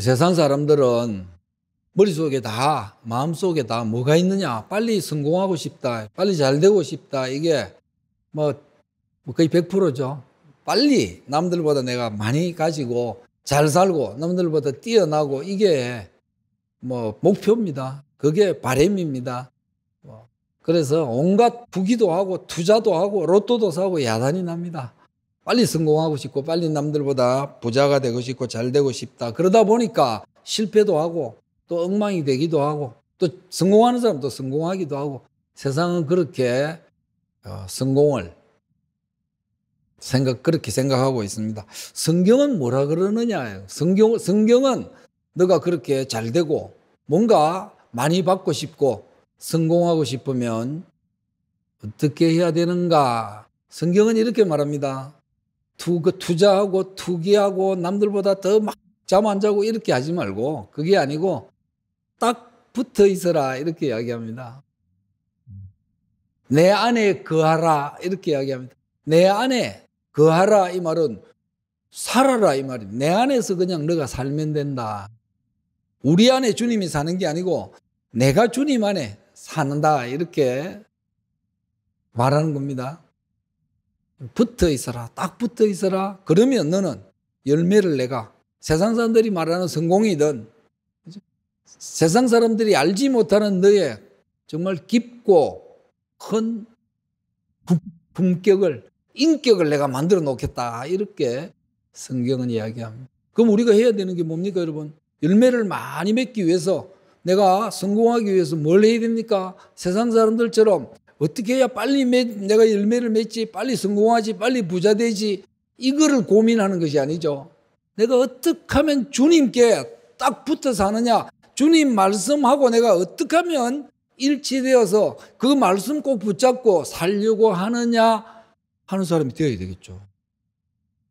세상 사람들은 머릿속에 다, 마음속에 다 뭐가 있느냐. 빨리 성공하고 싶다. 빨리 잘 되고 싶다. 이게 뭐, 뭐 거의 100%죠. 빨리 남들보다 내가 많이 가지고 잘 살고 남들보다 뛰어나고 이게 뭐 목표입니다. 그게 바램입니다. 뭐, 그래서 온갖 부기도 하고 투자도 하고 로또도 사고 야단이 납니다. 빨리 성공하고 싶고 빨리 남들보다 부자가 되고 싶고 잘 되고 싶다. 그러다 보니까 실패도 하고 또 엉망이 되기도 하고 또 성공하는 사람도 성공하기도 하고 세상은 그렇게 어, 성공을 생각 그렇게 생각하고 있습니다. 성경은 뭐라 그러느냐? 성경 성경은 너가 그렇게 잘 되고 뭔가 많이 받고 싶고 성공하고 싶으면 어떻게 해야 되는가? 성경은 이렇게 말합니다. 투, 그 투자하고 투기하고 남들보다 더 막 잠 안 자고 이렇게 하지 말고 그게 아니고 딱 붙어 있어라 이렇게 이야기합니다. 내 안에 거하라 이렇게 이야기합니다. 내 안에 거하라 이 말은 살아라 이 말이 내 안에서 그냥 너가 살면 된다. 우리 안에 주님이 사는 게 아니고 내가 주님 안에 사는다 이렇게 말하는 겁니다. 붙어 있어라. 딱 붙어 있어라. 그러면 너는 열매를 내가 세상 사람들이 말하는 성공이든 세상 사람들이 알지 못하는 너의 정말 깊고 큰 품격을 인격을 내가 만들어 놓겠다. 이렇게 성경은 이야기합니다. 그럼 우리가 해야 되는 게 뭡니까, 여러분? 열매를 많이 맺기 위해서 내가 성공하기 위해서 뭘 해야 됩니까? 세상 사람들처럼 어떻게 해야 빨리 맺, 내가 열매를 맺지, 빨리 성공하지, 빨리 부자 되지, 이거를 고민하는 것이 아니죠. 내가 어떻게 하면 주님께 딱 붙어 사느냐, 주님 말씀하고 내가 어떻게 하면 일치되어서 그 말씀 꼭 붙잡고 살려고 하느냐 하는 사람이 되어야 되겠죠.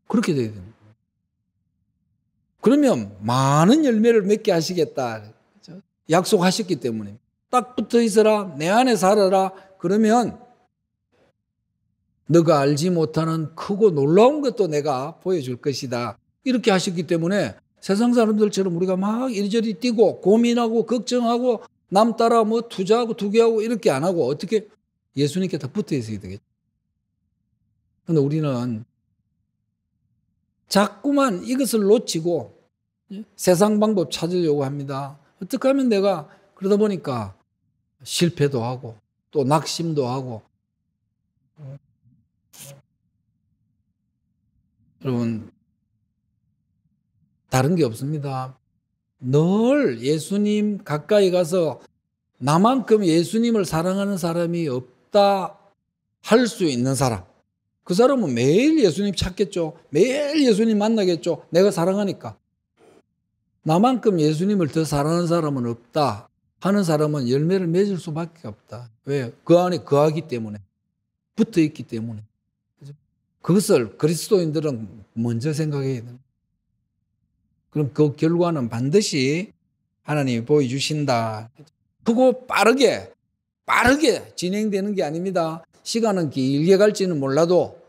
그렇게 되어야 됩니다. 그러면 많은 열매를 맺게 하시겠다. 그렇죠? 약속하셨기 때문에. 딱 붙어 있어라. 내 안에 살아라. 그러면 너가 알지 못하는 크고 놀라운 것도 내가 보여줄 것이다. 이렇게 하셨기 때문에 세상 사람들처럼 우리가 막 이리저리 뛰고 고민하고 걱정하고 남 따라 뭐 투자하고 투기하고 이렇게 안 하고 어떻게 예수님께 다 붙어 있어야 되겠죠. 근데 우리는 자꾸만 이것을 놓치고 세상 방법 찾으려고 합니다. 어떻게 하면 내가 그러다 보니까 실패도 하고 또 낙심도 하고 여러분 다른 게 없습니다. 늘 예수님 가까이 가서 나만큼 예수님을 사랑하는 사람이 없다 할 수 있는 사람. 그 사람은 매일 예수님 찾겠죠. 매일 예수님 만나겠죠. 내가 사랑하니까. 나만큼 예수님을 더 사랑하는 사람은 없다 하는 사람은 열매를 맺을 수밖에 없다. 왜? 그 안에 거하기 때문에 붙어 있기 때문에 그것을 그리스도인들은 먼저 생각해야 됩니다. 그럼 그 결과는 반드시 하나님이 보여주신다. 크고 빠르게 빠르게 진행되는 게 아닙니다. 시간은 길게 갈지는 몰라도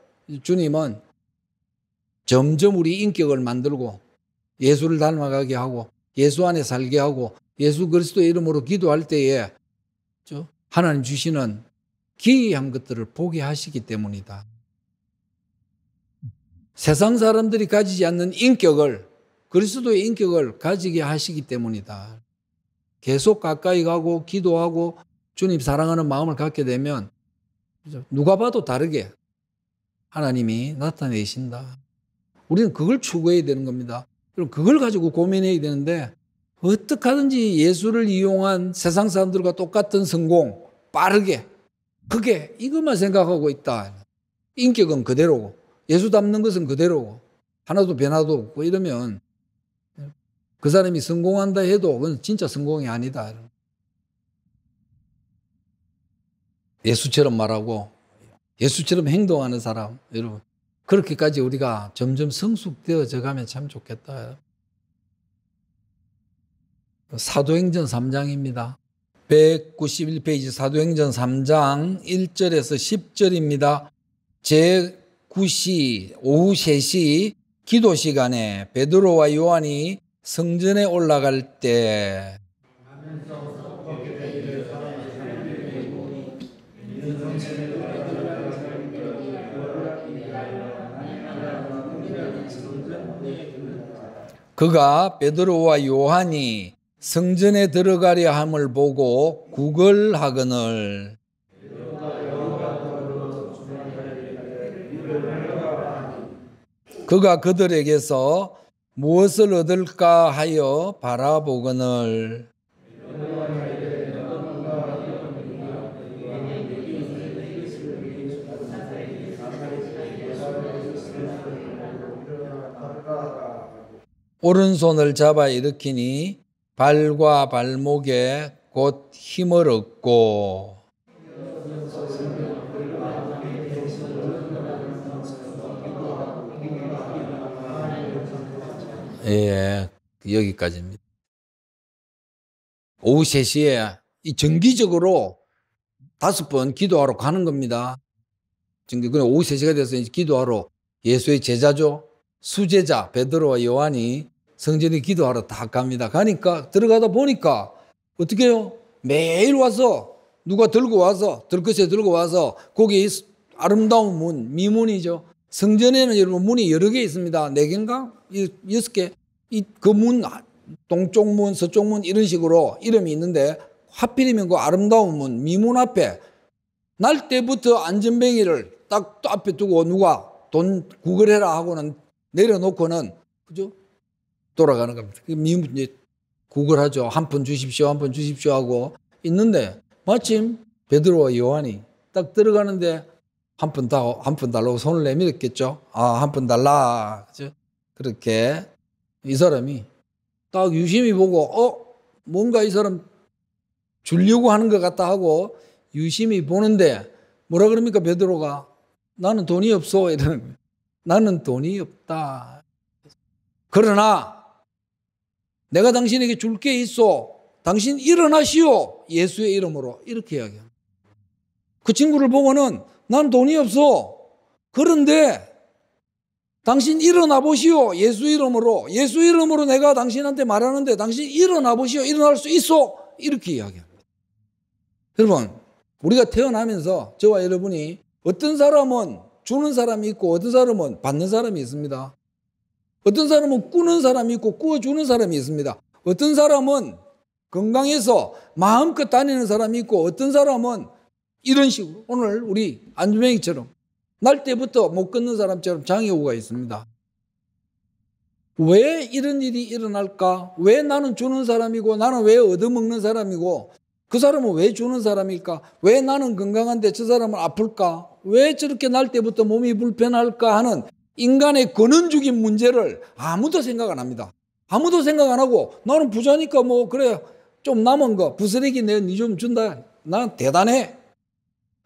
주님은 점점 우리 인격을 만들고 예수를 닮아가게 하고 예수 안에 살게 하고 예수 그리스도의 이름으로 기도할 때에 하나님 주시는 기이한 것들을 보게 하시기 때문이다. 세상 사람들이 가지지 않는 인격을 그리스도의 인격을 가지게 하시기 때문이다. 계속 가까이 가고 기도하고 주님 사랑하는 마음을 갖게 되면 누가 봐도 다르게 하나님이 나타내신다. 우리는 그걸 추구해야 되는 겁니다. 그럼 그걸 가지고 고민해야 되는데 어떻게 하든지 예수를 이용한 세상 사람들과 똑같은 성공, 빠르게, 크게, 이것만 생각하고 있다. 인격은 그대로고, 예수 닮는 것은 그대로고, 하나도 변화도 없고 이러면 그 사람이 성공한다 해도 그건 진짜 성공이 아니다. 예수처럼 말하고 예수처럼 행동하는 사람, 여러분. 그렇게까지 우리가 점점 성숙되어져 가면 참 좋겠다. 사도행전 3장입니다. 191페이지 사도행전 3장 1절에서 10절입니다. 제 9시 오후 3시 기도 시간에 베드로와 요한이 성전에 올라갈 때 그가 베드로와 요한이 성전에 들어가려 함을 보고 구걸하거늘 그가 그들에게서 무엇을 얻을까 하여 바라보거늘 오른손을 잡아 일으키니 발과 발목에 곧 힘을 얻고 예, 여기까지입니다. 오후 3시에 이 정기적으로 다섯 번 기도하러 가는 겁니다. 그러니까 오후 3시가 돼서 기도하러 예수의 제자죠. 수제자 베드로와 요한이 성전에 기도하러 다 갑니다. 가니까 들어가다 보니까 어떻게 해요? 매일 와서 누가 들고 와서 들것에 들고 와서 거기 아름다운 문 미문이죠. 성전에는 여러분 문이 여러 개 있습니다. 네 개인가 여섯 개. 그문 동쪽 문 서쪽 문 이런 식으로 이름이 있는데 하필이면 그 아름다운 문 미문 앞에 날 때부터 안전뱅이를 딱 앞에 두고 누가 돈 구걸해라 하고는 내려놓고는 그죠? 돌아가는 겁니다. 그 미국 이제 구걸하죠. 한 푼 주십시오, 한 푼 주십시오 하고 있는데 마침 베드로와 요한이 딱 들어가는데 한 푼 다, 한 푼 달라고 손을 내밀었겠죠. 아, 한 푼 달라. 그죠? 그렇게 이 사람이 딱 유심히 보고, 어? 뭔가 이 사람 주려고 하는 것 같다 하고 유심히 보는데 뭐라 그럽니까? 베드로가 나는 돈이 없어. 이러는 거예요. 나는 돈이 없다. 그러나 내가 당신에게 줄 게 있어. 당신 일어나시오. 예수의 이름으로. 이렇게 이야기합니그 친구를 보고는 난 돈이 없어. 그런데 당신 일어나 보시오. 예수 이름으로. 예수 이름으로 내가 당신한테 말하는데 당신 일어나 보시오. 일어날 수 있어. 이렇게 이야기합니다. 여러분, 우리가 태어나면서 저와 여러분이 어떤 사람은 주는 사람이 있고 어떤 사람은 받는 사람이 있습니다. 어떤 사람은 꾸는 사람이 있고 꾸어주는 사람이 있습니다. 어떤 사람은 건강해서 마음껏 다니는 사람이 있고 어떤 사람은 이런 식으로 오늘 우리 안주명이처럼날 때부터 못 걷는 사람처럼 장애우가 있습니다. 왜 이런 일이 일어날까? 왜 나는 주는 사람이고 나는 왜 얻어먹는 사람이고 그 사람은 왜 주는 사람일까? 왜 나는 건강한데 저 사람은 아플까? 왜 저렇게 날 때부터 몸이 불편할까 하는 인간의 근원적인 문제를 아무도 생각 안 합니다. 아무도 생각 안 하고 나는 부자니까 뭐 그래 좀 남은 거 부스레기 내가 니좀 준다. 난 대단해.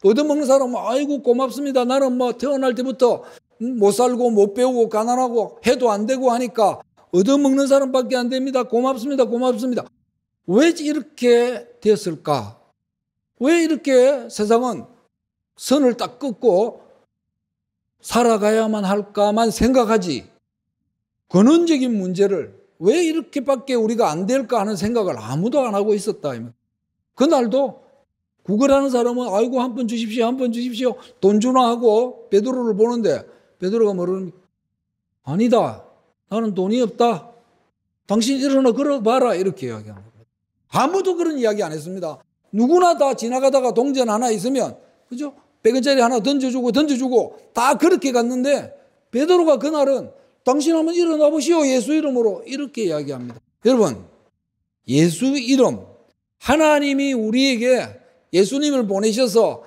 얻어먹는 사람은 아이고 고맙습니다. 나는 뭐 태어날 때부터 못 살고 못 배우고 가난하고 해도 안 되고 하니까 얻어먹는 사람밖에 안 됩니다. 고맙습니다. 고맙습니다. 왜 이렇게 됐을까? 왜 이렇게 세상은 선을 딱긋고 살아가야만 할까만 생각하지. 근원적인 문제를 왜 이렇게밖에 우리가 안 될까 하는 생각을 아무도 안 하고 있었다. 그날도 구걸하는 사람은 아이고 한 번 주십시오 한 번 주십시오 돈 주나 하고 베드로를 보는데 베드로가 뭐라는 아니다 나는 돈이 없다 당신 일어나 걸어봐라 이렇게 이야기하니다 아무도 그런 이야기 안 했습니다. 누구나 다 지나가다가 동전 하나 있으면 그죠 100원짜리 하나 던져주고 던져주고 다 그렇게 갔는데 베드로가 그날은 당신 한번 일어나 보시오 예수 이름으로 이렇게 이야기합니다. 여러분 예수 이름 하나님이 우리에게 예수님을 보내셔서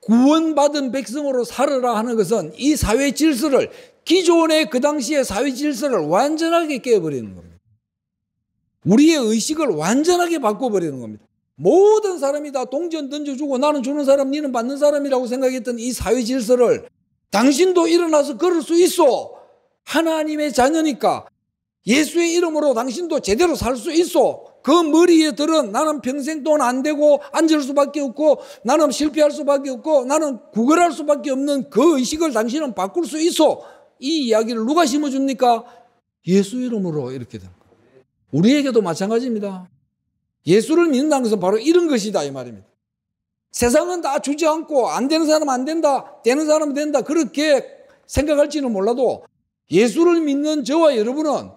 구원받은 백성으로 살으라 하는 것은 이 사회 질서를 기존의 그 당시의 사회 질서를 완전하게 깨버리는 겁니다. 우리의 의식을 완전하게 바꿔버리는 겁니다. 모든 사람이 다 동전 던져주고 나는 주는 사람, 니는 받는 사람이라고 생각했던 이 사회 질서를 당신도 일어나서 그럴 수 있어. 하나님의 자녀니까 예수의 이름으로 당신도 제대로 살 수 있어. 그 머리에 들은 나는 평생 동안 안 되고 앉을 수밖에 없고 나는 실패할 수밖에 없고 나는 구걸할 수밖에 없는 그 의식을 당신은 바꿀 수 있어. 이 이야기를 누가 심어줍니까? 예수 이름으로 이렇게 된거 예요 우리에게도 마찬가지입니다. 예수를 믿는다는 것은 바로 이런 것이다 이 말입니다. 세상은 다 주저앉고 안 되는 사람안 된다, 되는 사람 된다 그렇게 생각할지는 몰라도 예수를 믿는 저와 여러분은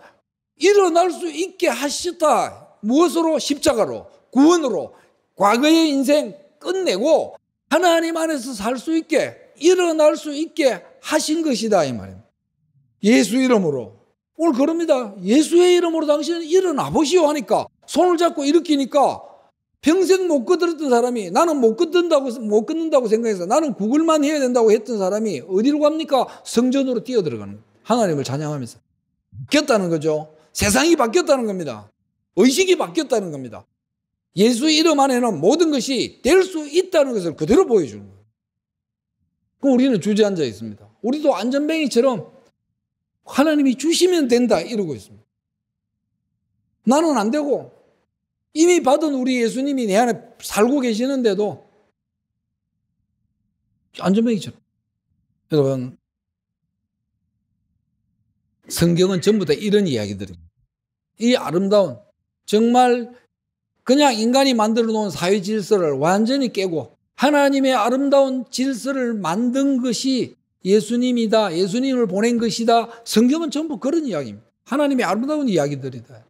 일어날 수 있게 하셨다. 무엇으로? 십자가로, 구원으로, 과거의 인생 끝내고 하나님 안에서 살 수 있게, 일어날 수 있게 하신 것이다. 이 말입니다. 예수 이름으로. 오늘 그럽니다. 예수의 이름으로 당신은 일어나 보시오 하니까 손을 잡고 일으키니까 평생 못 걷었던 사람이 나는 못 걷는다고 못 걷는다고 생각해서 나는 구글만 해야 된다고 했던 사람이 어디로 갑니까? 성전으로 뛰어들어가는 거예요. 하나님을 찬양하면서 바뀌었다는 거죠. 세상이 바뀌었다는 겁니다. 의식이 바뀌었다는 겁니다. 예수 이름 안에는 모든 것이 될 수 있다는 것을 그대로 보여주는 거예요. 그럼 우리는 주저앉아 있습니다. 우리도 안전뱅이처럼 하나님이 주시면 된다 이러고 있습니다. 나는 안 되고 이미 받은 우리 예수님이 내 안에 살고 계시는데도 안전병이처럼. 여러분, 성경은 전부 다 이런 이야기들입니다. 이 아름다운, 정말 그냥 인간이 만들어 놓은 사회 질서를 완전히 깨고 하나님의 아름다운 질서를 만든 것이 예수님이다. 예수님을 보낸 것이다. 성경은 전부 그런 이야기입니다. 하나님의 아름다운 이야기들이다.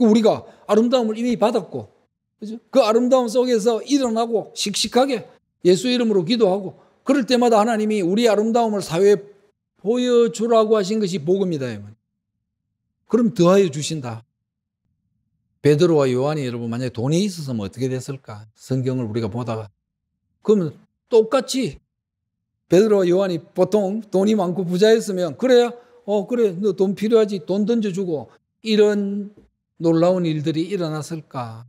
그 우리가 아름다움을 이미 받았고, 그죠? 그 아름다움 속에서 일어나고 씩씩하게 예수 이름으로 기도하고, 그럴 때마다 하나님이 우리 아름다움을 사회에 보여주라고 하신 것이 복음이다. 그럼 더하여 주신다. 베드로와 요한이 여러분 만약에 돈이 있었으면 어떻게 됐을까? 성경을 우리가 보다가. 그러면 똑같이 베드로와 요한이 보통 돈이 많고 부자였으면 그래야 어 그래 너 돈 필요하지 돈 던져주고 이런 놀라운 일들이 일어났을까?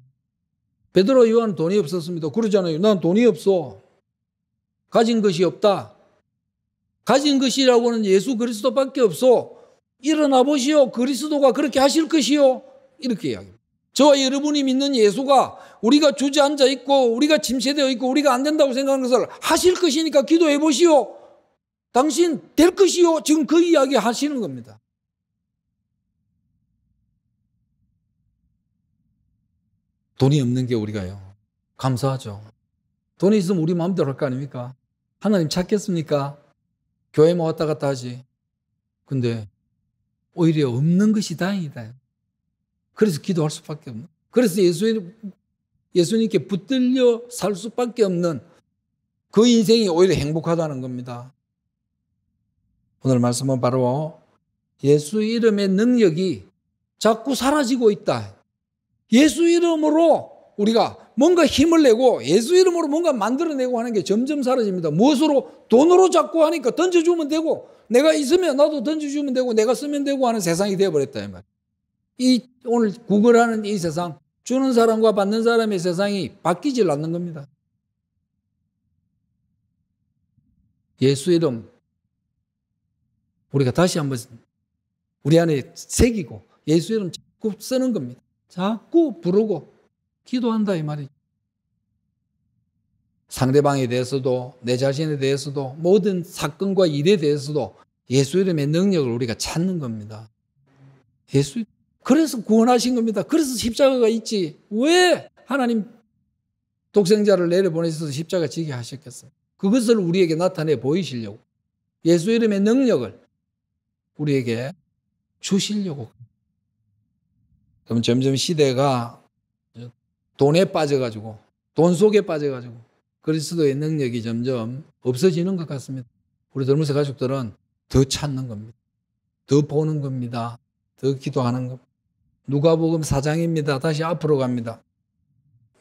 베드로 요한 돈이 없었습니다. 그러잖아요. 난 돈이 없어. 가진 것이 없다. 가진 것이라고는 예수 그리스도밖에 없어. 일어나 보시오. 그리스도가 그렇게 하실 것이요. 이렇게 이야기합니다. 저와 여러분이 믿는 예수가 우리가 주저앉아 있고 우리가 침체되어 있고 우리가 안 된다고 생각하는 것을 하실 것이니까 기도해 보시오. 당신 될 것이요. 지금 그 이야기 하시는 겁니다. 돈이 없는 게 우리가요. 감사하죠. 돈이 있으면 우리 마음대로 할 거 아닙니까? 하나님 찾겠습니까? 교회만 뭐 왔다 갔다 하지. 근데 오히려 없는 것이 다행이다. 그래서 기도할 수밖에 없는. 그래서 예수님, 예수님께 붙들려 살 수밖에 없는 그 인생이 오히려 행복하다는 겁니다. 오늘 말씀은 바로 예수 이름의 능력이 자꾸 사라지고 있다. 예수 이름으로 우리가 뭔가 힘을 내고 예수 이름으로 뭔가 만들어내고 하는 게 점점 사라집니다. 무엇으로? 돈으로 잡고 하니까 던져주면 되고 내가 있으면 나도 던져주면 되고 내가 쓰면 되고 하는 세상이 되어버렸다. 이 오늘 구글하는 이 세상, 주는 사람과 받는 사람의 세상이 바뀌질 않는 겁니다. 예수 이름 우리가 다시 한번 우리 안에 새기고 예수 이름 자꾸 쓰는 겁니다. 자꾸 부르고 기도한다 이 말이죠. 상대방에 대해서도 내 자신에 대해서도 모든 사건과 일에 대해서도 예수 이름의 능력을 우리가 찾는 겁니다. 예수 그래서 구원하신 겁니다. 그래서 십자가가 있지. 왜 하나님 독생자를 내려보내셔서 십자가 지게 하셨겠어요? 그것을 우리에게 나타내 보이시려고 예수 이름의 능력을 우리에게 주시려고 그럼 점점 시대가 돈에 빠져가지고 돈 속에 빠져가지고 그리스도의 능력이 점점 없어지는 것 같습니다. 우리 젊은세 가족들은 더 찾는 겁니다. 더 보는 겁니다. 더 기도하는 겁니다. 누가복음 4장입니다. 다시 앞으로 갑니다.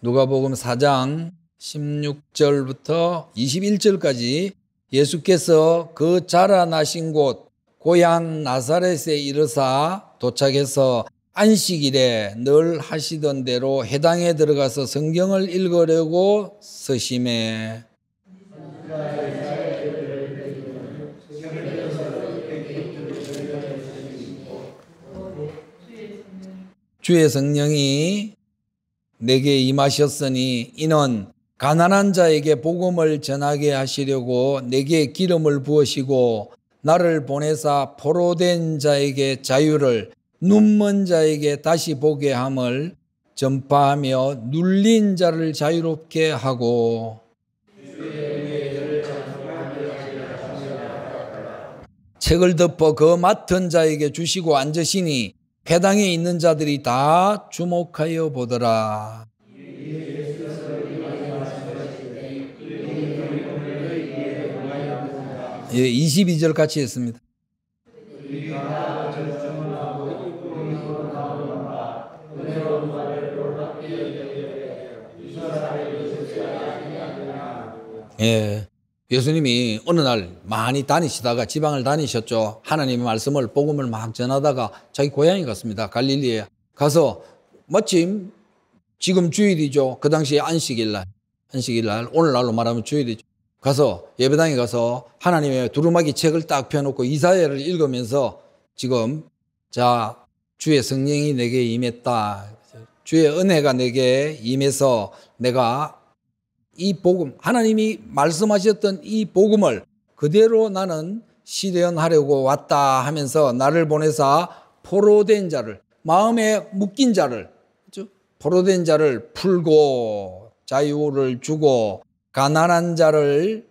누가복음 4장 16절부터 21절까지 예수께서 그 자라나신 곳 고향 나사렛에 이르사 도착해서 안식일에 늘 하시던 대로 해당에 들어가서 성경을 읽으려고 서심에 주의 성령이 내게 임하셨으니 이는 가난한 자에게 복음을 전하게 하시려고 내게 기름을 부으시고 나를 보내사 포로된 자에게 자유를 눈먼 자에게 다시 보게 함을 전파하며 눌린 자를 자유롭게 하고 책을 덮어 그 맡은 자에게 주시고 앉으시니 회당에 있는 자들이 다 주목하여 보더라. 예, 22절 같이 했습니다. 예. 예수님이 어느 날 많이 다니시다가 지방을 다니셨죠. 하나님의 말씀을 복음을 막 전하다가 자기 고향에 갔습니다. 갈릴리에 가서 마침 지금 주일이죠. 그 당시에 안식일 날. 안식일 날 오늘날로 말하면 주일이죠. 가서 예배당에 가서 하나님의 두루마기 책을 딱 펴놓고 이사야를 읽으면서 지금 자 주의 성령이 내게 임했다. 주의 은혜가 내게 임해서 내가 이 복음, 하나님이 말씀하셨던 이 복음을 그대로 나는 실현하려고 왔다 하면서 나를 보내사 포로된 자를, 마음에 묶인 자를, 포로된 자를 풀고 자유를 주고 가난한 자를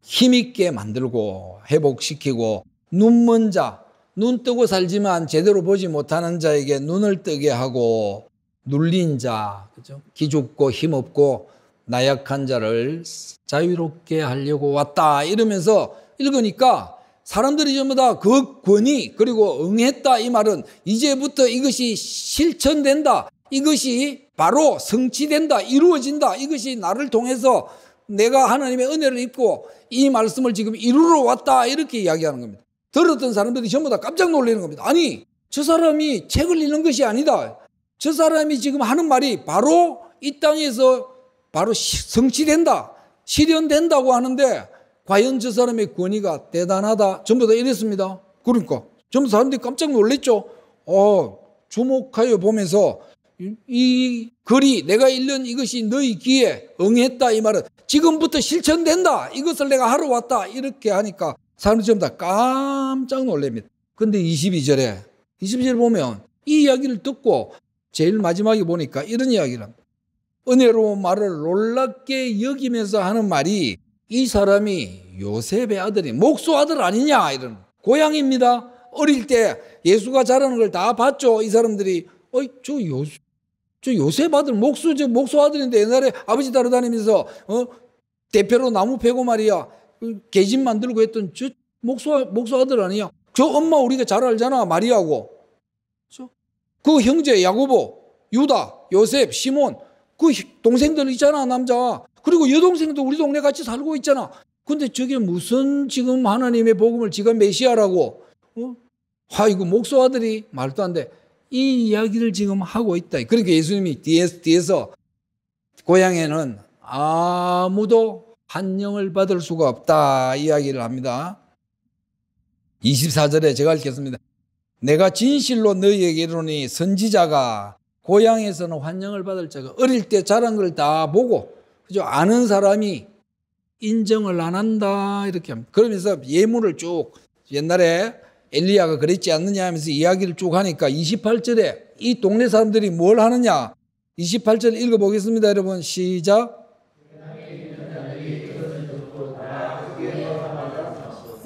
힘있게 만들고 회복시키고 눈먼 자, 눈 뜨고 살지만 제대로 보지 못하는 자에게 눈을 뜨게 하고 눌린 자, 그죠? 기죽고 힘없고 나약한 자를 자유롭게 하려고 왔다. 이러면서 읽으니까 사람들이 전부 다 그 권위 그리고 응했다 이 말은 이제부터 이것이 실천된다. 이것이 바로 성취된다. 이루어진다. 이것이 나를 통해서 내가 하나님의 은혜를 입고 이 말씀을 지금 이루러 왔다. 이렇게 이야기하는 겁니다. 들었던 사람들이 전부 다 깜짝 놀라는 겁니다. 아니, 저 사람이 책을 읽는 것이 아니다. 저 사람이 지금 하는 말이 바로 이 땅에서 바로 성취된다, 실현된다고 하는데 과연 저 사람의 권위가 대단하다. 전부 다 이랬습니다. 그러니까 전부 사람들이 깜짝 놀랐죠. 어, 주목하여 보면서 이 글이 내가 읽는 이것이 너희 귀에 응했다 이 말은 지금부터 실천된다. 이것을 내가 하러 왔다. 이렇게 하니까 사람들이 전부 다 깜짝 놀랍니다. 근데 22절에 22절 보면 이 이야기를 듣고 제일 마지막에 보니까 이런 이야기를 합니다. 은혜로운 말을 놀랍게 여기면서 하는 말이 이 사람이 요셉의 아들이 목수 아들 아니냐 이런 고향입니다. 어릴 때 예수가 자라는 걸 다 봤죠. 이 사람들이 어이 저 요수 저 요셉 아들 목수 저 목수 아들인데 옛날에 아버지 따라 다니면서 어 대표로 나무 패고 말이야 계집 만들고 했던 저 목수 목수 아들 아니야. 저 엄마 우리가 잘 알잖아 마리아고 그 형제 야고보, 유다, 요셉, 시몬 그 동생들 있잖아 남자. 그리고 여동생도 우리 동네 같이 살고 있잖아. 근데 저게 무슨 지금 하나님의 복음을 지금 메시아라고? 어? 하, 이거 목소아들이 말도 안 돼. 이 이야기를 지금 하고 있다. 그러니까 예수님이 뒤에서, 뒤에서 고향에는 아무도 환영을 받을 수가 없다 이야기를 합니다. 24절에 제가 읽겠습니다. 내가 진실로 너희에게 이르니 선지자가 고향에서는 환영을 받을 자가 어릴 때 자란 걸 다 보고 그죠 아는 사람이 인정을 안 한다 이렇게 합니다. 그러면서 예물을 쭉 옛날에 엘리야가 그랬지 않느냐 하면서 이야기를 쭉 하니까 28절에 이 동네 사람들이 뭘 하느냐 28절 읽어보겠습니다 여러분 시작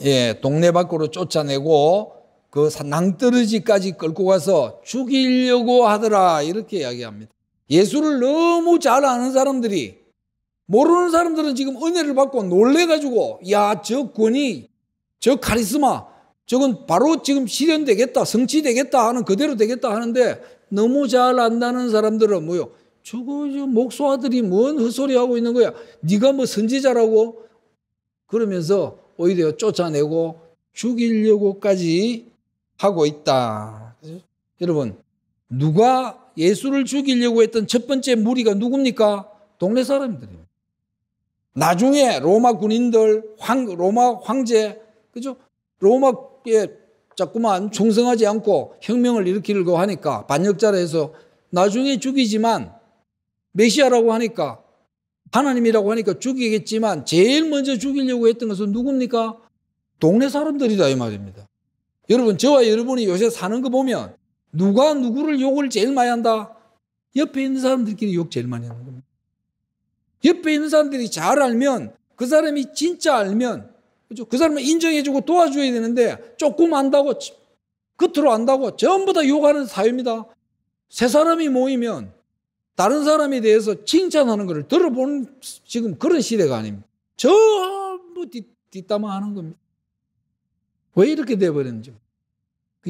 예, 동네 밖으로 쫓아내고 그 낭떠러지까지 끌고 가서 죽이려고 하더라 이렇게 이야기합니다. 예수를 너무 잘 아는 사람들이 모르는 사람들은 지금 은혜를 받고 놀래가지고 야저 권위 저 카리스마 저건 바로 지금 실현되겠다 성취되겠다 하는 그대로 되겠다 하는데 너무 잘 안다는 사람들은 뭐요 저거 저 목소아들이 뭔 헛소리 하고 있는 거야 네가 뭐 선지자라고 그러면서 오히려 쫓아내고 죽이려고까지 하고 있다. 여러분, 누가 예수를 죽이려고 했던 첫 번째 무리가 누굽니까? 동네 사람들입니다. 나중에 로마 군인들, 황, 로마 황제, 그죠? 로마에 자꾸만 충성하지 않고 혁명을 일으키려고 하니까 반역자라 해서 나중에 죽이지만 메시아라고 하니까 하나님이라고 하니까 죽이겠지만 제일 먼저 죽이려고 했던 것은 누굽니까? 동네 사람들이다 이 말입니다. 여러분, 저와 여러분이 요새 사는 거 보면 누가 누구를 욕을 제일 많이 한다? 옆에 있는 사람들끼리 욕 제일 많이 하는 겁니다. 옆에 있는 사람들이 잘 알면 그 사람이 진짜 알면 그죠? 그 사람을 인정해주고 도와줘야 되는데 조금 안다고 끝으로 안다고 전부 다 욕하는 사회입니다. 세 사람이 모이면 다른 사람에 대해서 칭찬하는 것을 들어보는 지금 그런 시대가 아닙니다. 전부 뒷담화하는 겁니다. 왜 이렇게 돼버렸는지. 그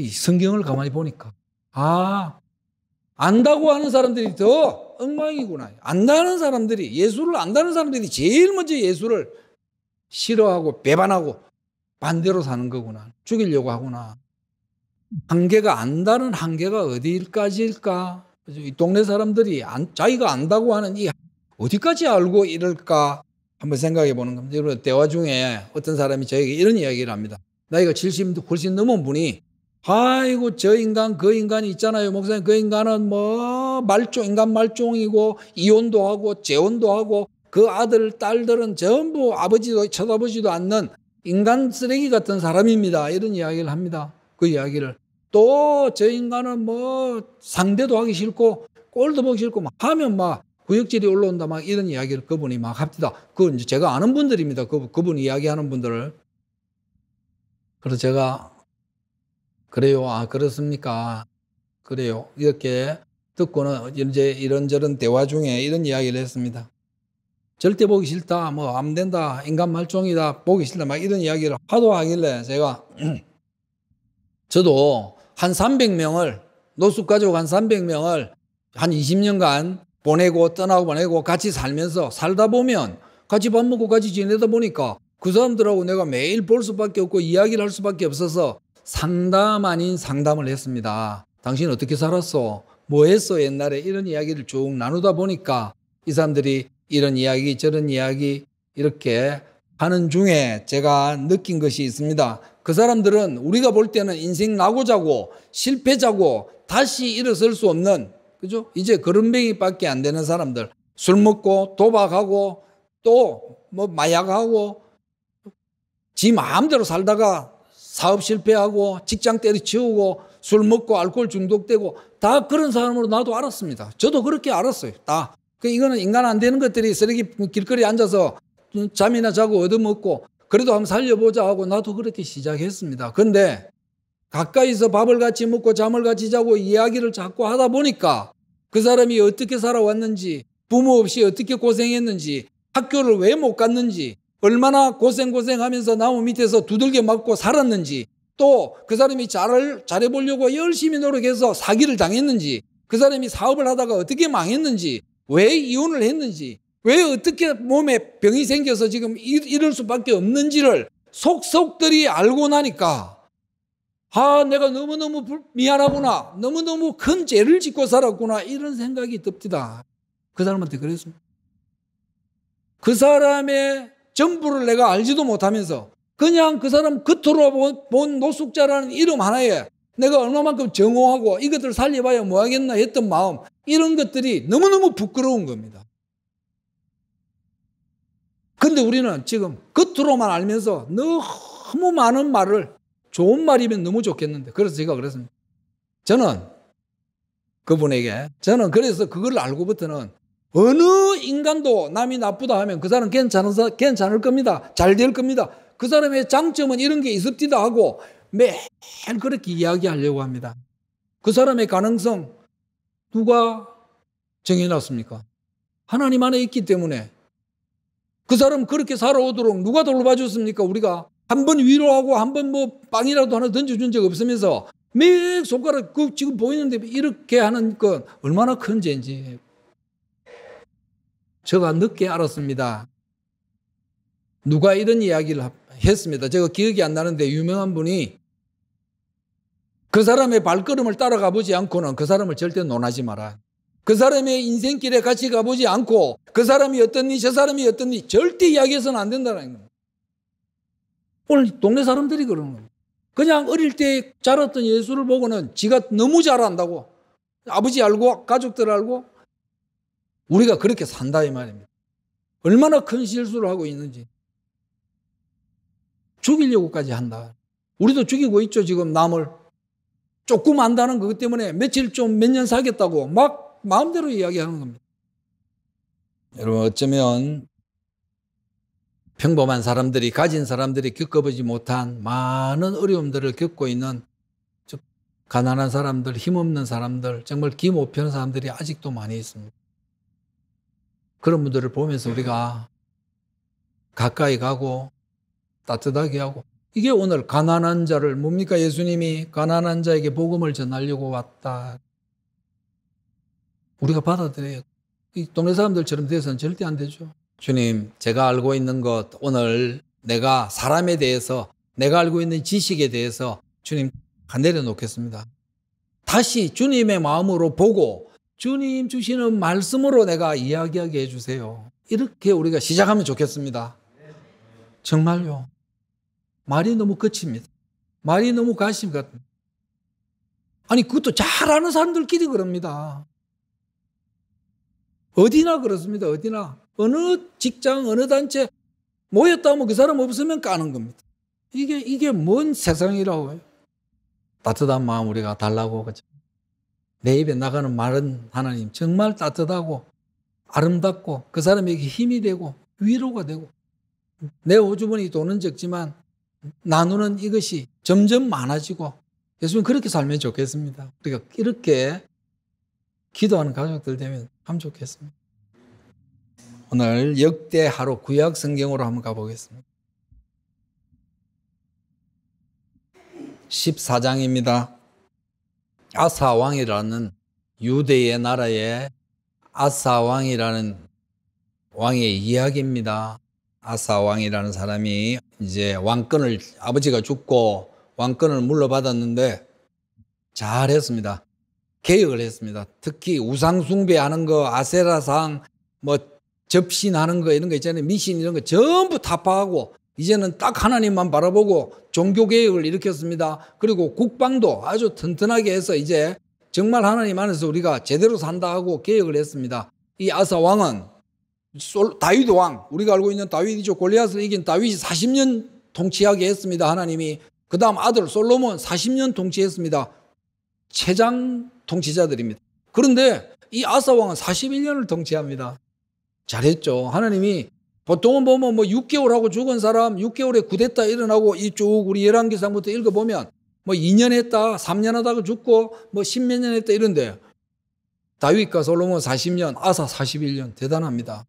이 성경을 가만히 보니까, 아, 안다고 하는 사람들이 더 엉망이구나. 안다는 사람들이, 예수를 안다는 사람들이 제일 먼저 예수를 싫어하고 배반하고 반대로 사는 거구나. 죽이려고 하구나. 한계가 안다는 한계가 어디까지일까? 이 동네 사람들이 안, 자기가 안다고 하는 이 어디까지 알고 이럴까? 한번 생각해 보는 겁니다. 여러분, 대화 중에 어떤 사람이 저에게 이런 이야기를 합니다. 나이가 70, 훨씬 넘은 분이 아이고 저 인간 그 인간이 있잖아요 목사님 그 인간은 뭐 말종 인간 말종이고 이혼도 하고 재혼도 하고 그 아들 딸들은 전부 아버지도 쳐다보지도 않는 인간 쓰레기 같은 사람입니다 이런 이야기를 합니다 그 이야기를 또 저 인간은 뭐 상대도 하기 싫고 꼴도 보기 싫고 막 하면 막 구역질이 올라온다 막 이런 이야기를 그분이 막 합니다 그건 제가 아는 분들입니다 그, 그분 이야기하는 분들을 그래서 제가 그래요. 아, 그렇습니까? 그래요. 이렇게 듣고는 이제 이런저런 대화 중에 이런 이야기를 했습니다. 절대 보기 싫다. 뭐, 안 된다. 인간 말종이다. 보기 싫다. 막 이런 이야기를 하도 하길래 제가 저도 한 300명을 노숙 가족 한 300명을 한 20년간 보내고 떠나고 보내고 같이 살면서 살다 보면 같이 밥 먹고 같이 지내다 보니까 그 사람들하고 내가 매일 볼 수밖에 없고 이야기를 할 수밖에 없어서 상담 아닌 상담을 했습니다. 당신 어떻게 살았어? 뭐 했어? 옛날에 이런 이야기를 쭉 나누다 보니까 이 사람들이 이런 이야기, 저런 이야기 이렇게 하는 중에 제가 느낀 것이 있습니다. 그 사람들은 우리가 볼 때는 인생 나고자고 실패자고 다시 일어설 수 없는 그죠? 이제 그런뱅이밖에안 되는 사람들 술 먹고 도박하고 또 뭐 마약하고 지 마음대로 살다가 사업 실패하고 직장 때려치우고 술 먹고 알코올 중독되고 다 그런 사람으로 나도 알았습니다. 저도 그렇게 알았어요. 다. 그 이거는 인간 안 되는 것들이 쓰레기 길거리 에 앉아서 잠이나 자고 얻어먹고 그래도 한번 살려보자 하고 나도 그렇게 시작했습니다. 근데 가까이서 밥을 같이 먹고 잠을 같이 자고 이야기를 자꾸 하다 보니까 그 사람이 어떻게 살아왔는지 부모 없이 어떻게 고생했는지 학교를 왜 못 갔는지 얼마나 고생고생하면서 나무 밑에서 두들겨 맞고 살았는지 또 그 사람이 잘 잘해보려고 열심히 노력해서 사기를 당했는지 그 사람이 사업을 하다가 어떻게 망했는지 왜 이혼을 했는지 왜 어떻게 몸에 병이 생겨서 지금 이럴 수밖에 없는지를 속속들이 알고 나니까 아 내가 너무너무 미안하구나 너무너무 큰 죄를 짓고 살았구나 이런 생각이 듭디다 그 사람한테 그랬습니다 그 사람의 정부를 내가 알지도 못하면서 그냥 그 사람 겉으로 본 노숙자라는 이름 하나에 내가 얼마만큼 정오하고 이것들 살려봐야 뭐하겠나 했던 마음 이런 것들이 너무너무 부끄러운 겁니다. 근데 우리는 지금 겉으로만 알면서 너무 많은 말을 좋은 말이면 너무 좋겠는데 그래서 제가 그랬습니다. 저는 그분에게 저는 그래서 그걸 알고부터는 어느 인간도 남이 나쁘다 하면 그 사람 괜찮은, 괜찮을 겁니다. 잘 될 겁니다. 그 사람의 장점은 이런 게 있습디다 하고 매일 그렇게 이야기하려고 합니다. 그 사람의 가능성 누가 정해놨습니까? 하나님 안에 있기 때문에 그 사람 그렇게 살아오도록 누가 돌봐줬습니까? 우리가 한 번 위로하고 한 번 뭐 빵이라도 하나 던져준 적 없으면서 매일 손가락 그 지금 보이는데 이렇게 하는 건 얼마나 큰 죄인지 제가 늦게 알았습니다. 누가 이런 이야기를 했습니다. 제가 기억이 안 나는데 유명한 분이 그 사람의 발걸음을 따라가 보지 않고는 그 사람을 절대 논하지 마라. 그 사람의 인생길에 같이 가보지 않고 그 사람이 어떤니 저 사람이 어떤니 절대 이야기해서는 안 된다는 겁니다. 오늘 동네 사람들이 그러는 거예요. 그냥 어릴 때 자랐던 예수를 보고는 지가 너무 잘한다고 아버지 알고 가족들 알고 우리가 그렇게 산다 이 말입니다. 얼마나 큰 실수를 하고 있는지. 죽이려고까지 한다. 우리도 죽이고 있죠, 지금 남을. 조금 안다는 그것 때문에 며칠 좀 몇년 살겠다고 막 마음대로 이야기하는 겁니다. 여러분, 어쩌면 평범한 사람들이, 가진 사람들이 겪어보지 못한 많은 어려움들을 겪고 있는 가난한 사람들, 힘없는 사람들, 정말 기못 펴는 사람들이 아직도 많이 있습니다. 그런 분들을 보면서 우리가 가까이 가고 따뜻하게 하고 이게 오늘 가난한 자를 뭡니까 예수님이 가난한 자에게 복음을 전하려고 왔다. 우리가 받아들여요. 이 동네 사람들처럼 돼서는 절대 안 되죠. 주님, 제가 알고 있는 것 오늘 내가 사람에 대해서 내가 알고 있는 지식에 대해서 주님 내려놓겠습니다. 다시 주님의 마음으로 보고 주님 주시는 말씀으로 내가 이야기하게 해주세요. 이렇게 우리가 시작하면 좋겠습니다. 정말요. 말이 너무 거칩니다. 말이 너무 가심 같습니다. 아니, 그것도 잘 아는 사람들끼리 그럽니다. 어디나 그렇습니다. 어디나. 어느 직장, 어느 단체 모였다 하면 그 사람 없으면 까는 겁니다. 이게, 이게 뭔 세상이라고요? 해 따뜻한 마음 우리가 달라고, 그죠? 내 입에 나가는 말은 하나님 정말 따뜻하고 아름답고 그 사람에게 힘이 되고 위로가 되고 내 호주머니 돈은 적지만 나누는 이것이 점점 많아지고 예수님 그렇게 살면 좋겠습니다. 우리가 이렇게 기도하는 가족들 되면 참 좋겠습니다. 오늘 역대하로 구약 성경으로 한번 가보겠습니다. 14장입니다. 아사 왕이라는 유대의 나라의 아사 왕이라는 왕의 이야기입니다. 아사 왕이라는 사람이 이제 왕권을 아버지가 죽고 왕권을 물러받았는데 잘했습니다. 개혁을 했습니다. 특히 우상 숭배하는 거, 아세라상, 뭐 접신하는 거 이런 거 있잖아요. 미신 이런 거 전부 타파하고 이제는 딱 하나님만 바라보고 종교개혁을 일으켰습니다. 그리고 국방도 아주 튼튼하게 해서 이제 정말 하나님 안에서 우리가 제대로 산다 하고 개혁을 했습니다. 이 아사 왕은 다윗 왕, 우리가 알고 있는 다윗이죠. 골리앗을 이긴 다윗이 40년 통치하게 했습니다. 하나님이. 그 다음 아들 솔로몬 40년 통치했습니다. 최장 통치자들입니다. 그런데 이 아사 왕은 41년을 통치합니다. 잘했죠. 하나님이 보통은 보면 뭐 6개월 뭐, 뭐 하고 죽은 사람 6개월에 구됐다 일어나고 이쪽 우리 1 1기상부터 읽어보면 뭐 2년 했다, 3년 하다가 죽고 뭐 10몇 년 했다 이런데 다윗과 솔로몬 40년, 아사 41년 대단합니다.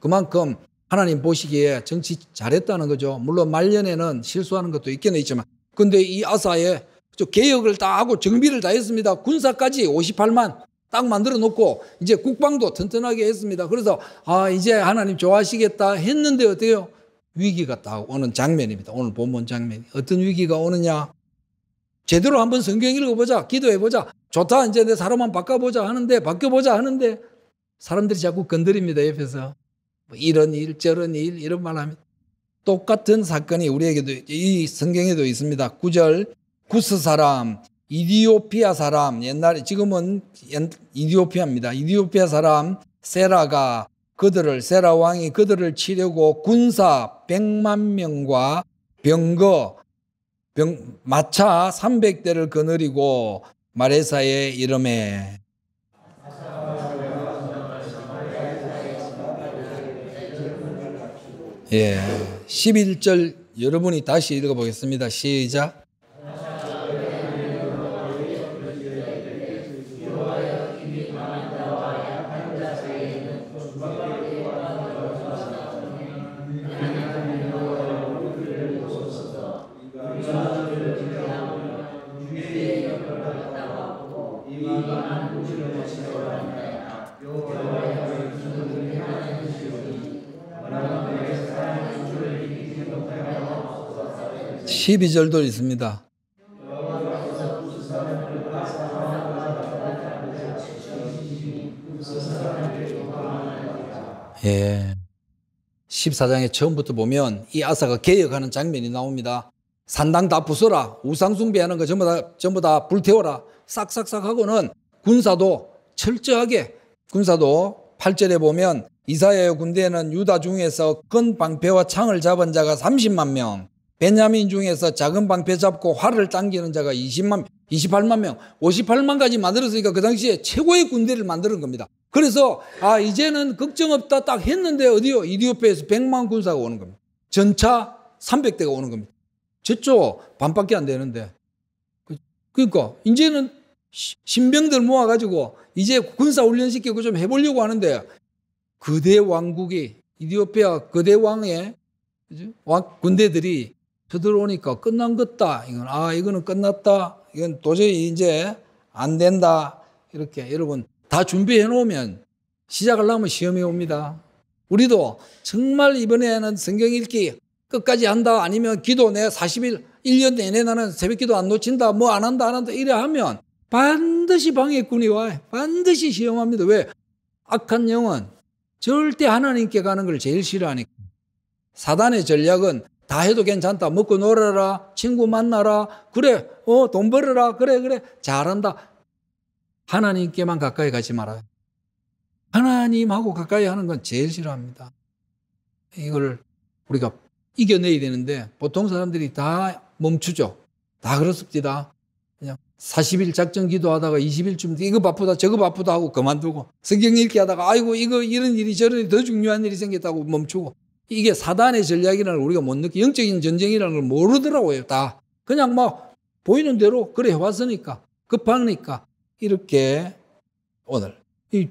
그만큼 하나님 보시기에 정치 잘했다는 거죠. 물론 말년에는 실수하는 것도 있긴 있지만 근데 이 아사에 개혁을 다 하고 정비를 다 했습니다. 군사까지 58만 딱 만들어 놓고 이제 국방도 튼튼하게 했습니다. 그래서 아 이제 하나님 좋아하시겠다 했는데 어때요? 위기가 딱 오는 장면입니다. 오늘 본문 장면이 어떤 위기가 오느냐? 제대로 한번 성경 읽어보자, 기도해보자, 좋다 이제 내 사람 만 바꿔보자 하는데 바뀌어보자 하는데 사람들이 자꾸 건드립니다 옆에서 뭐 이런 일 저런 일 이런 말하면 똑같은 사건이 우리에게도 이 성경에도 있습니다. 구절 구스 사람 이디오피아 사람 옛날에 지금은 이디오피아입니다. 이디오피아 사람 세라가 그들을 세라 왕이 그들을 치려고 군사 100만 명과 병거 병, 마차 300대를 거느리고 마레사의 이름에 예. 11절 여러분이 다시 읽어보겠습니다. 시작. 12절도 있습니다. 예. 1 4장에 처음부터 보면 이 아사가 개혁하는 장면이 나옵니다. 산당 다 부숴라. 우상숭배하는 거 전부 다, 전부 다 불태워라. 싹싹싹 하고는 군사도 철저하게 군사도 8절에 보면 이사야의 군대에는 유다 중에서 건 방패와 창을 잡은 자가 30만 명, 베냐민 중에서 작은 방패 잡고 활을 당기는 자가 20만, 28만 명, 58만까지 만들었으니까 그 당시에 최고의 군대를 만드는 겁니다. 그래서 아 이제는 걱정 없다 딱 했는데 어디요? 이디오피아에서 100만 군사가 오는 겁니다. 전차 300대가 오는 겁니다. 저쪽 반밖에 안 되는데. 그, 그러니까 이제는 신병들 모아가지고 이제 군사 훈련시키고 좀 해보려고 하는데 그대 왕국이 이디오피아 그대 왕의 군대들이 쳐들어오니까 끝난 것다. 이건 아 이거는 끝났다. 이건 도저히 이제 안 된다. 이렇게 여러분 다 준비해 놓으면 시작하면 시험이 옵니다. 우리도 정말 이번에는 성경 읽기 끝까지 한다 아니면 기도 내 40일 1년 내내 나는 새벽 기도 안 놓친다 뭐 안 한다 안 한다 이래 하면 반드시 방해꾼이 와요. 반드시 시험합니다. 왜? 악한 영은 절대 하나님께 가는 걸 제일 싫어하니까. 사단의 전략은 다 해도 괜찮다. 먹고 놀아라. 친구 만나라. 그래. 어, 돈 벌어라. 그래, 그래. 잘한다. 하나님께만 가까이 가지 말아요. 하나님하고 가까이 하는 건 제일 싫어합니다. 이걸 우리가 이겨내야 되는데 보통 사람들이 다 멈추죠. 다 그렇습니다. 그냥 40일 작전 기도하다가 20일쯤 이거 바쁘다 저거 바쁘다 하고 그만두고 성경 읽기 하다가 아이고 이거 이런 일이 저런 일이 더 중요한 일이 생겼다고 멈추고 이게 사단의 전략이라는 우리가 못 느끼, 영적인 전쟁이라는 걸 모르더라고요, 다. 그냥 막 뭐 보이는 대로 그래 해왔으니까, 급하니까. 이렇게 오늘. 이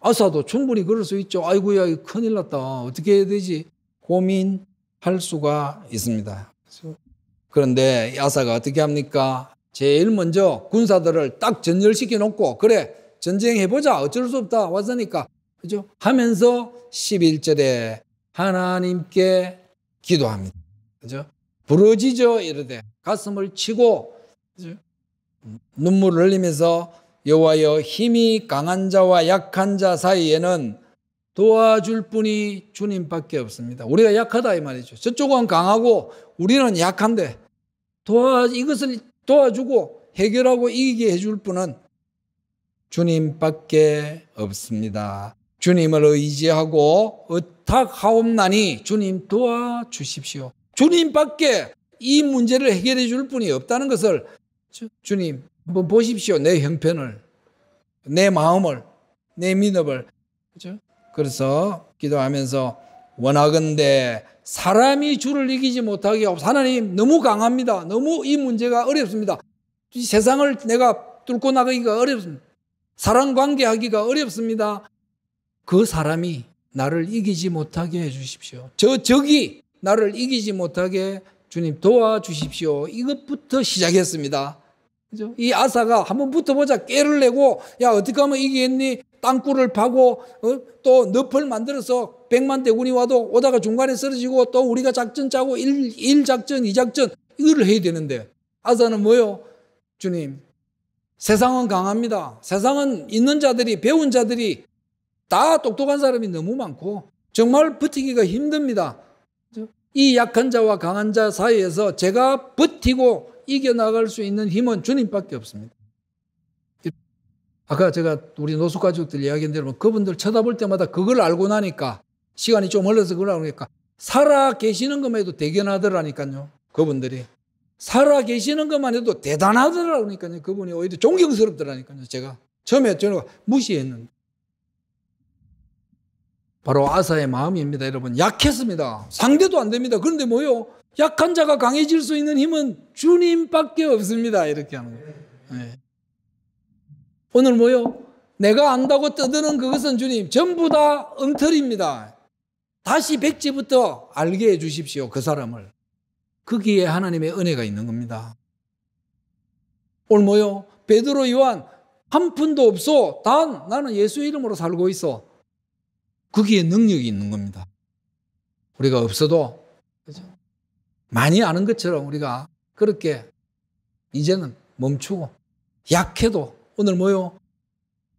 아사도 충분히 그럴 수 있죠. 아이고야, 큰일 났다. 어떻게 해야 되지? 고민할 수가 있습니다. 그런데 아사가 어떻게 합니까? 제일 먼저 군사들을 딱 전열시켜 놓고, 그래, 전쟁해보자. 어쩔 수 없다. 왔으니까. 그죠? 하면서 11절에 하나님께 기도합니다. 그죠? 부러지죠 이르되 가슴을 치고 그죠? 음, 눈물을 흘리면서 여호와여 힘이 강한 자와 약한 자 사이에는 도와줄 분이 주님밖에 없습니다. 우리가 약하다 이 말이죠. 저쪽은 강하고 우리는 약한데 도와 이것을 도와주고 해결하고 이기게 해줄 분은 주님밖에 없습니다. 주님을 의지하고 의탁하옵나니 주님 도와주십시오. 주님밖에 이 문제를 해결해 줄 분이 없다는 것을 주, 님 한번 보십시오. 내 형편을, 내 마음을, 내 믿음을. 그죠? 그래서 기도하면서 원하건대 사람이 주를 이기지 못하게 없. 하나님 너무 강합니다. 너무 이 문제가 어렵습니다. 이 세상을 내가 뚫고 나가기가 어렵습니다. 사랑 관계하기가 어렵습니다. 그 사람이 나를 이기지 못하게 해 주십시오. 저 적이 나를 이기지 못하게 주님 도와주십시오. 이것부터 시작했습니다. 그죠? 이 아사가 한번 붙어보자 깨를 내고 야 어떻게 하면 이기겠니? 땅굴을 파고 어? 또 늪을 만들어서 백만 대군이 와도 오다가 중간에 쓰러지고 또 우리가 작전 짜고 일, 일 작전, 이 작전 이거를 해야 되는데 아사는 뭐요? 주님 세상은 강합니다. 세상은 있는 자들이 배운 자들이 다 똑똑한 사람이 너무 많고 정말 버티기가 힘듭니다. 이 약한 자와 강한 자 사이에서 제가 버티고 이겨나갈 수 있는 힘은 주님밖에 없습니다. 아까 제가 우리 노숙 가족들 이야기한 대로 그분들 쳐다볼 때마다 그걸 알고 나니까 시간이 좀 흘러서 그걸 알고 니까 살아 계시는 것만 해도 대견하더라니까요. 그분들이. 살아 계시는 것만 해도 대단하더라니까요. 그분이 오히려 존경스럽더라니까요. 제가. 처음에 저는 무시했는데. 바로 아사의 마음입니다, 여러분. 약했습니다. 상대도 안 됩니다. 그런데 뭐요? 약한 자가 강해질 수 있는 힘은 주님밖에 없습니다. 이렇게 하는 거예요. 네. 오늘 뭐요? 내가 안다고 떠드는 그것은 주님, 전부 다 엉터리입니다. 다시 백지부터 알게 해주십시오, 그 사람을. 거기에 하나님의 은혜가 있는 겁니다. 오늘 뭐요? 베드로 요한 한 푼도 없어. 단 나는 예수 이름으로 살고 있어. 거기에 능력이 있는 겁니다. 우리가 없어도 그죠? 많이 아는 것처럼 우리가 그렇게 이제는 멈추고 약해도 오늘 뭐요?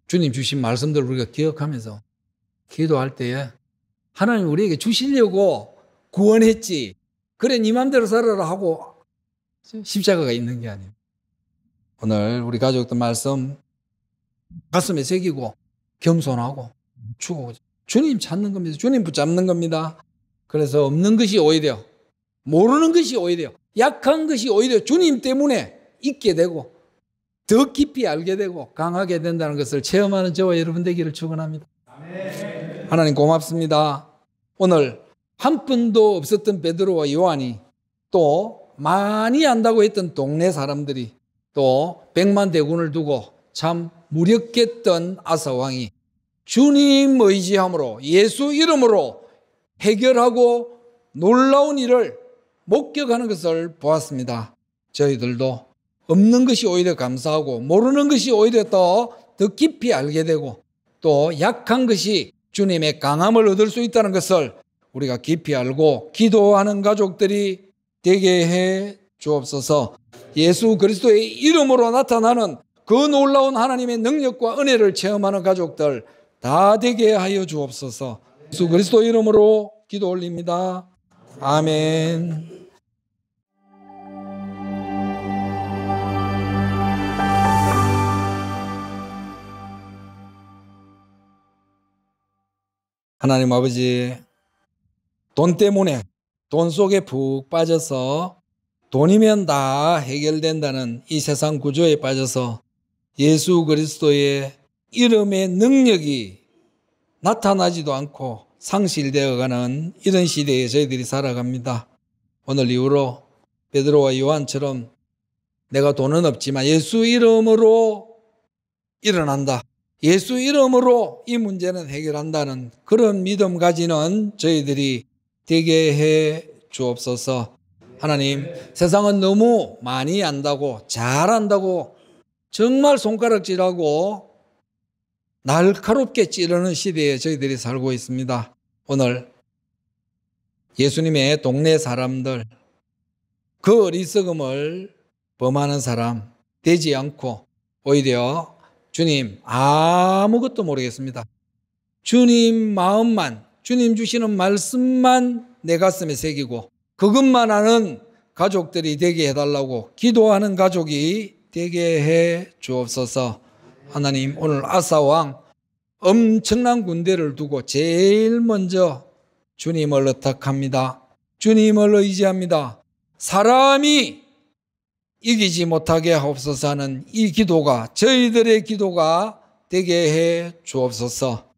주님 주신 말씀들을 우리가 기억하면서 기도할 때에 하나님 우리에게 주시려고 구원했지. 그래 네 맘대로 살아라 하고 십자가가 있는 게 아니에요. 오늘 우리 가족들 말씀 가슴에 새기고 겸손하고 추고 주님 찾는 겁니다. 주님 붙잡는 겁니다. 그래서 없는 것이 오히려 모르는 것이 오히려 약한 것이 오히려 주님 때문에 있게 되고 더 깊이 알게 되고 강하게 된다는 것을 체험하는 저와 여러분 되기를 축원합니다. 하나님 고맙습니다. 오늘 한 푼도 없었던 베드로와 요한이 또 많이 안다고 했던 동네 사람들이 또 백만 대군을 두고 참 무력했던 아사 왕이 주님 의지함으로 예수 이름으로 해결하고 놀라운 일을 목격하는 것을 보았습니다. 저희들도 없는 것이 오히려 감사하고 모르는 것이 오히려 더, 더 깊이 알게 되고 또 약한 것이 주님의 강함을 얻을 수 있다는 것을 우리가 깊이 알고 기도하는 가족들이 되게 해 주옵소서 예수 그리스도의 이름으로 나타나는 그 놀라운 하나님의 능력과 은혜를 체험하는 가족들 다 되게 하여 주옵소서. 예수 그리스도 이름으로 기도 올립니다. 아멘. 하나님 아버지, 돈 때문에 돈 속에 푹 빠져서 돈이면 다 해결된다는 이 세상 구조에 빠져서 예수 그리스도의 이름의 능력이 나타나지도 않고 상실되어가는 이런 시대에 저희들이 살아갑니다. 오늘 이후로 베드로와 요한처럼 내가 돈은 없지만 예수 이름으로 일어난다. 예수 이름으로 이 문제는 해결한다는 그런 믿음 가지는 저희들이 되게 해 주옵소서. 하나님, 세상은 너무 많이 안다고, 잘 안다고, 정말 손가락질하고 날카롭게 찌르는 시대에 저희들이 살고 있습니다. 오늘 예수님의 동네 사람들, 그 어리석음을 범하는 사람 되지 않고 오히려 주님 아무것도 모르겠습니다. 주님 마음만, 주님 주시는 말씀만 내 가슴에 새기고 그것만 아는 가족들이 되게 해달라고 기도하는 가족이 되게 해 주옵소서. 하나님 오늘 아사왕 엄청난 군대를 두고 제일 먼저 주님을 의탁합니다. 주님을 의지합니다. 사람이 이기지 못하게 하옵소서 하는 이 기도가 저희들의 기도가 되게 해 주옵소서.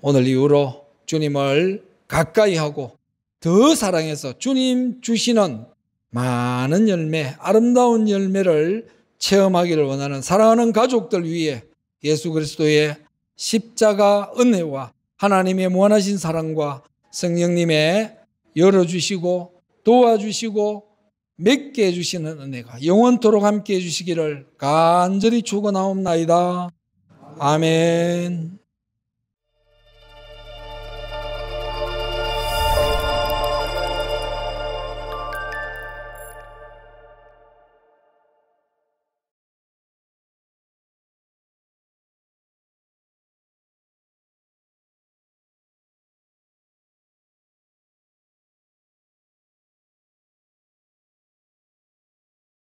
오늘 이후로 주님을 가까이 하고 더 사랑해서 주님 주시는 많은 열매, 아름다운 열매를 체험하기를 원하는 사랑하는 가족들 위해 예수 그리스도의 십자가 은혜와 하나님의 무한하신 사랑과 성령님의 열어주시고 도와주시고 맺게 해주시는 은혜가 영원토록 함께 해주시기를 간절히 축원나옵나이다 아멘.